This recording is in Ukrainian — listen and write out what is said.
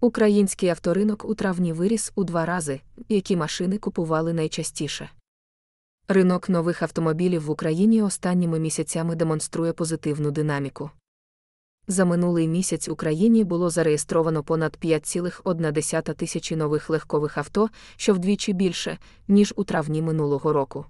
Український авторинок у травні виріс у два рази, які машини купували найчастіше. Ринок нових автомобілів в Україні останніми місяцями демонструє позитивну динаміку. За минулий місяць в Україні було зареєстровано понад 5,1 тисячі нових легкових авто, що вдвічі більше, ніж у травні минулого року.